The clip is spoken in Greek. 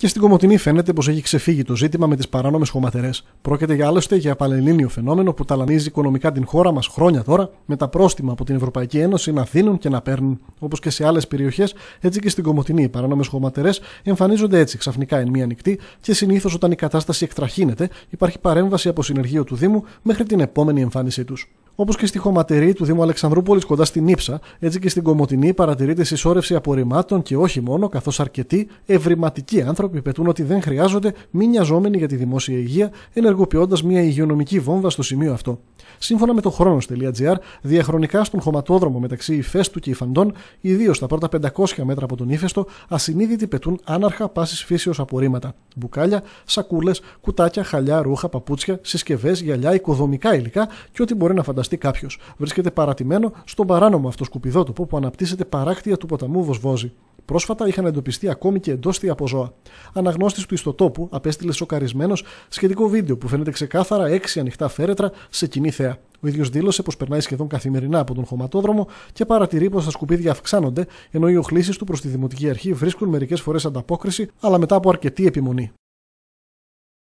Και στην Κομωτινή φαίνεται πως έχει ξεφύγει το ζήτημα με τις παράνομες χωματερές. Πρόκειται για άλλωστε για παλαιλίνιο φαινόμενο που ταλανίζει οικονομικά την χώρα μας χρόνια τώρα, με τα πρόστιμα από την Ευρωπαϊκή Ένωση να δίνουν και να παίρνουν. Όπως και σε άλλες περιοχές, έτσι και στην Κομωτινή, οι παράνομες χωματερές εμφανίζονται έτσι ξαφνικά εν μία νυχτή και συνήθως όταν η κατάσταση εκτραχύνεται, υπάρχει παρέμβαση από συνεργείο του Δήμου μέχρι την επόμενη εμφάνισή τους. Όπως και στη χωματερή του Δήμου Αλεξανδρούπολης κοντά στην Ήψα, έτσι και στην Κομωτινή παρατηρείται συσσόρευση απορριμμάτων και όχι μόνο, καθώς αρκετοί ευρηματικοί άνθρωποι πετούν ότι δεν χρειάζονται μη νοιαζόμενοι για τη δημόσια υγεία, ενεργοποιώντας μια υγειονομική βόμβα στο σημείο αυτό. Σύμφωνα με το χρόνο.gr, διαχρονικά στον χωματόδρομο μεταξύ Ιφέστου και υφαντών, ιδίως στα πρώτα 500 μέτρα από τον ύφεστο, ασυνείδητοι πετούν άναρχα πάσης φύσεως απορρίμματα. Μπουκάλια, σακούλες, κουτάκια, χαλιά, ρούχα, παπούτσια, συσκευές, γυαλιά, οικοδομικά υλικά και ό,τι μπορεί να φανταστεί κάποιος. Βρίσκεται παρατημένο στον παράνομο αυτό σκουπιδότοπο που αναπτύσσεται παράκτια του ποταμού Βοσβόζη. Πρόσφατα είχαν εντοπιστεί ακόμη και εντόστια από ζώα. Αναγνώστης του ιστοτόπου απέστειλε σοκαρισμένος σχετικό βίντεο που φαίνεται ξεκάθαρα έξι ανοιχτά φέρετρα σε κοινή θέα. Ο ίδιος δήλωσε πως περνάει σχεδόν καθημερινά από τον χωματόδρομο και παρατηρεί πως τα σκουπίδια αυξάνονται, ενώ οι οχλήσεις του προς τη Δημοτική Αρχή βρίσκουν μερικές φορές ανταπόκριση, αλλά μετά από αρκετή επιμονή.